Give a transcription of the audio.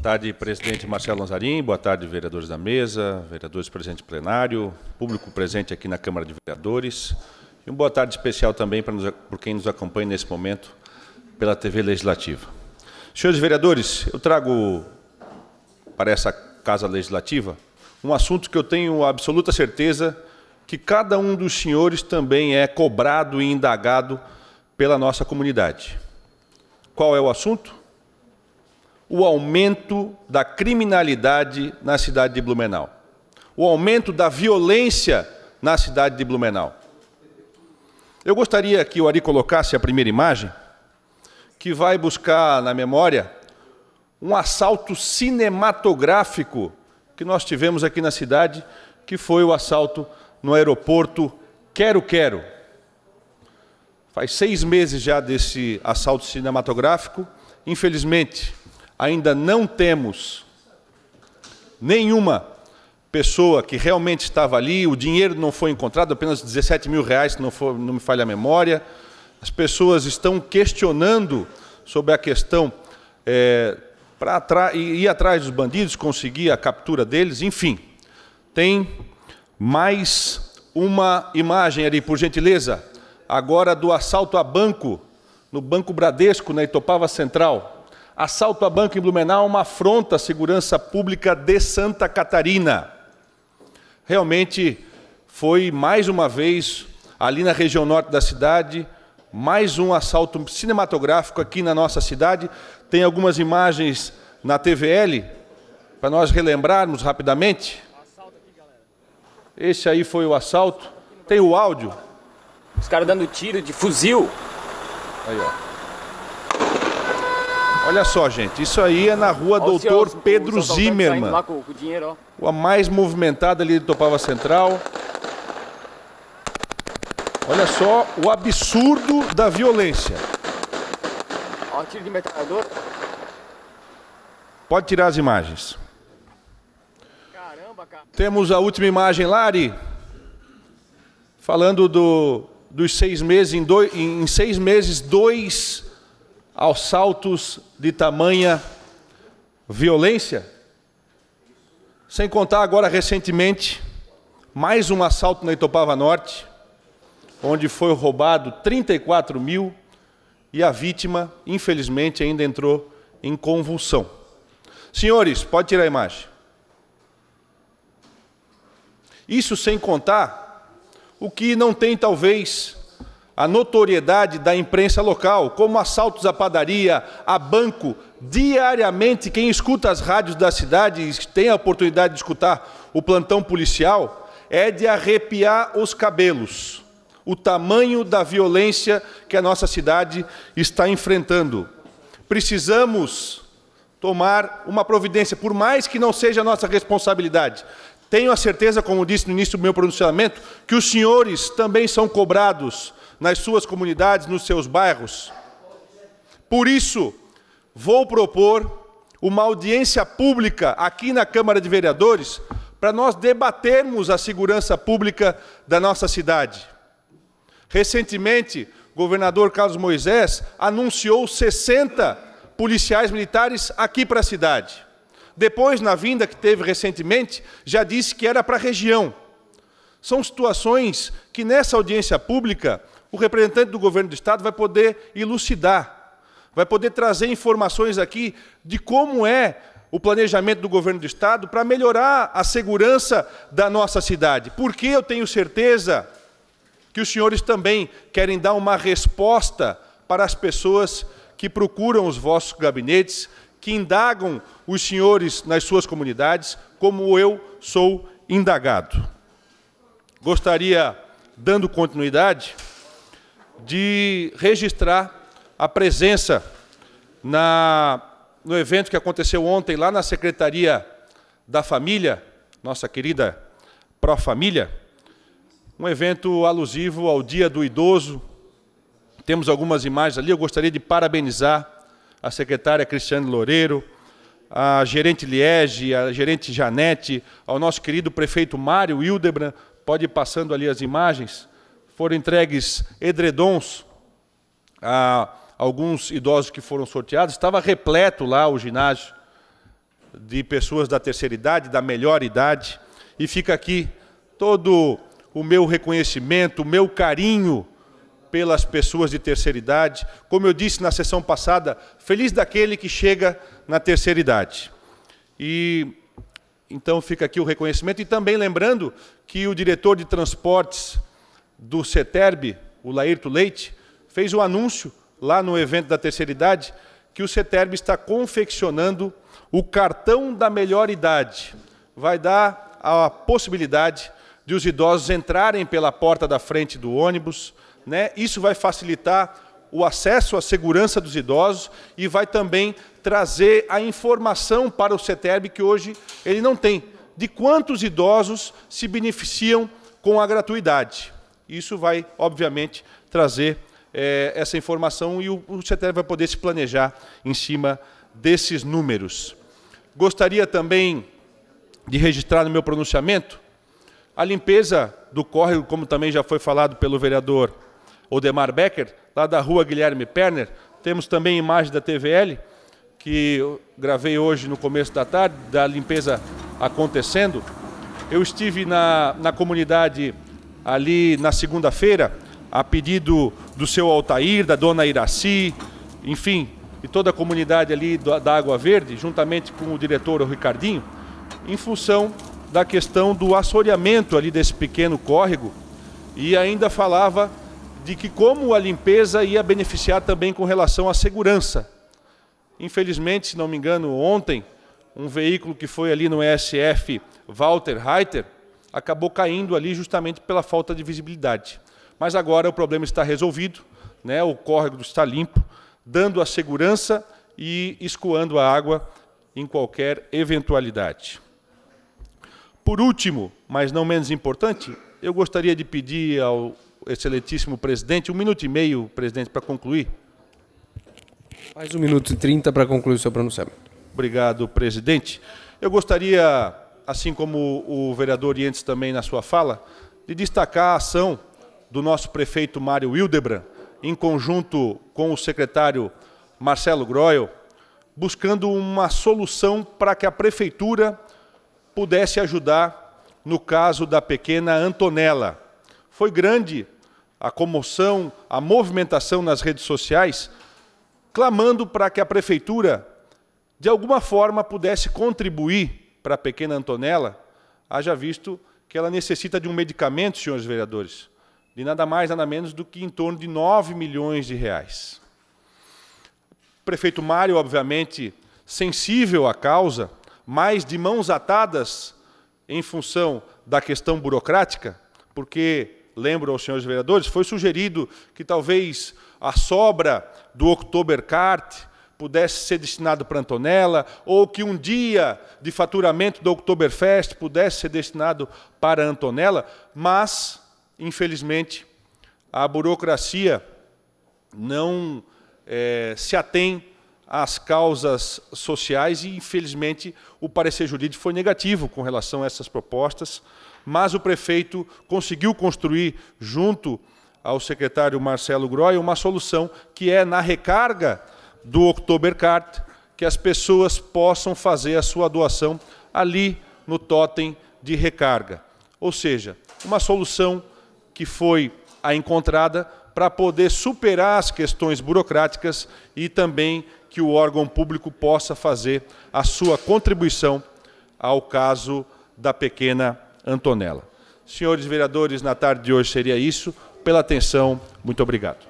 Boa tarde, presidente Marcelo Lanzarim. boa tarde, vereadores da mesa, vereadores presentes plenário, público presente aqui na Câmara de Vereadores. E uma boa tarde especial também para, nos, para quem nos acompanha nesse momento pela TV Legislativa. Senhores vereadores, eu trago para essa Casa Legislativa um assunto que eu tenho absoluta certeza que cada um dos senhores também é cobrado e indagado pela nossa comunidade. Qual é o assunto? o aumento da criminalidade na cidade de Blumenau, o aumento da violência na cidade de Blumenau. Eu gostaria que o Ari colocasse a primeira imagem, que vai buscar na memória um assalto cinematográfico que nós tivemos aqui na cidade, que foi o assalto no aeroporto Quero Quero. Faz seis meses já desse assalto cinematográfico. Infelizmente, ainda não temos nenhuma pessoa que realmente estava ali, o dinheiro não foi encontrado, apenas 17 mil reais, se não, for, não me falha a memória. As pessoas estão questionando sobre a questão é, para ir atrás dos bandidos, conseguir a captura deles, enfim. Tem mais uma imagem ali, por gentileza, agora do assalto a banco, no Banco Bradesco, na Itopava Central. Assalto a banco em Blumenau, uma afronta à segurança pública de Santa Catarina. Realmente foi mais uma vez ali na região norte da cidade, mais um assalto cinematográfico aqui na nossa cidade. Tem algumas imagens na TVL para nós relembrarmos rapidamente. Esse aí foi o assalto. Tem o áudio. Os caras dando tiro de fuzil. Aí, ó. Olha só, gente, isso aí é na rua Doutor Pedro tá Zimmermann. A mais movimentada ali de Topava Central. Olha só o absurdo da violência. Ó, tiro de metralhador. Pode tirar as imagens. Caramba, cara. Temos a última imagem, Lari. Falando do, dos seis meses, em, dois, em seis meses, dois aos saltos de tamanha violência. Sem contar agora recentemente mais um assalto na Itopava Norte, onde foi roubado 34 mil e a vítima, infelizmente, ainda entrou em convulsão. Senhores, pode tirar a imagem. Isso sem contar o que não tem, talvez, a notoriedade da imprensa local, como assaltos à padaria, a banco. Diariamente, quem escuta as rádios da cidade e tem a oportunidade de escutar o plantão policial, é de arrepiar os cabelos o tamanho da violência que a nossa cidade está enfrentando. Precisamos tomar uma providência, por mais que não seja nossa responsabilidade. Tenho a certeza, como disse no início do meu pronunciamento, que os senhores também são cobrados nas suas comunidades, nos seus bairros. Por isso, vou propor uma audiência pública aqui na Câmara de Vereadores para nós debatermos a segurança pública da nossa cidade. Recentemente, o governador Carlos Moisés anunciou 60 policiais militares aqui para a cidade. Depois, na vinda que teve recentemente, já disse que era para a região. São situações que nessa audiência pública o representante do governo do Estado vai poder elucidar, vai poder trazer informações aqui de como é o planejamento do governo do Estado para melhorar a segurança da nossa cidade. Porque eu tenho certeza que os senhores também querem dar uma resposta para as pessoas que procuram os vossos gabinetes, que indagam os senhores nas suas comunidades, como eu sou indagado. Gostaria, dando continuidade de registrar a presença na, no evento que aconteceu ontem lá na Secretaria da Família, nossa querida Pro Família, um evento alusivo ao Dia do Idoso. Temos algumas imagens ali, eu gostaria de parabenizar a secretária Cristiane Loureiro, a gerente Liege, a gerente Janete, ao nosso querido prefeito Mário Hildebrand pode ir passando ali as imagens foram entregues edredons a alguns idosos que foram sorteados. Estava repleto lá o ginásio de pessoas da terceira idade, da melhor idade. E fica aqui todo o meu reconhecimento, o meu carinho pelas pessoas de terceira idade. Como eu disse na sessão passada, feliz daquele que chega na terceira idade. E então fica aqui o reconhecimento e também lembrando que o diretor de transportes do CETERB, o Lairto Leite, fez o um anúncio lá no evento da terceira idade que o CETERB está confeccionando o cartão da melhor idade. Vai dar a possibilidade de os idosos entrarem pela porta da frente do ônibus, né? Isso vai facilitar o acesso à segurança dos idosos e vai também trazer a informação para o CETERB que hoje ele não tem, de quantos idosos se beneficiam com a gratuidade. Isso vai, obviamente, trazer é, essa informação e o, o vai poder se planejar em cima desses números. Gostaria também de registrar no meu pronunciamento a limpeza do córrego, como também já foi falado pelo vereador Odemar Becker, lá da rua Guilherme Perner. Temos também imagem da TVL, que eu gravei hoje no começo da tarde, da limpeza acontecendo. Eu estive na, na comunidade ali na segunda-feira, a pedido do seu Altair, da dona Iraci, enfim, e toda a comunidade ali da Água Verde, juntamente com o diretor o Ricardinho, em função da questão do assoreamento ali desse pequeno córrego e ainda falava de que como a limpeza ia beneficiar também com relação à segurança. Infelizmente, se não me engano, ontem, um veículo que foi ali no ESF Walter Reiter, acabou caindo ali justamente pela falta de visibilidade. Mas agora o problema está resolvido, né? o córrego está limpo, dando a segurança e escoando a água em qualquer eventualidade. Por último, mas não menos importante, eu gostaria de pedir ao excelentíssimo presidente um minuto e meio, presidente, para concluir. Mais um minuto e trinta para concluir o seu pronunciamento. Obrigado, presidente. Eu gostaria assim como o vereador Yentes também na sua fala, de destacar a ação do nosso prefeito Mário Hildebrand, em conjunto com o secretário Marcelo Groel, buscando uma solução para que a prefeitura pudesse ajudar no caso da pequena Antonella. Foi grande a comoção, a movimentação nas redes sociais, clamando para que a prefeitura, de alguma forma, pudesse contribuir para a pequena Antonella, haja visto que ela necessita de um medicamento, senhores vereadores, de nada mais, nada menos do que em torno de 9 milhões de reais. O prefeito Mário, obviamente, sensível à causa, mas de mãos atadas em função da questão burocrática, porque, lembro aos senhores vereadores, foi sugerido que talvez a sobra do Cart, pudesse ser destinado para Antonella, ou que um dia de faturamento do Oktoberfest pudesse ser destinado para Antonella, mas, infelizmente, a burocracia não é, se atém às causas sociais e, infelizmente, o parecer jurídico foi negativo com relação a essas propostas, mas o prefeito conseguiu construir, junto ao secretário Marcelo Groia, uma solução que é na recarga do Oktobercart, que as pessoas possam fazer a sua doação ali no totem de recarga. Ou seja, uma solução que foi a encontrada para poder superar as questões burocráticas e também que o órgão público possa fazer a sua contribuição ao caso da pequena Antonella. Senhores vereadores, na tarde de hoje seria isso. Pela atenção, muito obrigado.